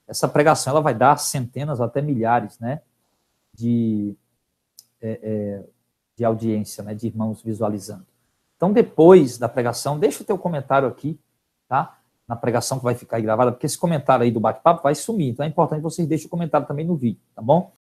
Essa pregação ela vai dar centenas, até milhares, né? De, é, é, de audiência, né? De irmãos visualizando. Então, depois da pregação, deixa o teu comentário aqui, tá? na pregação que vai ficar gravada, porque esse comentário aí do bate-papo vai sumir. Então é importante vocês deixem o comentário também no vídeo, tá bom?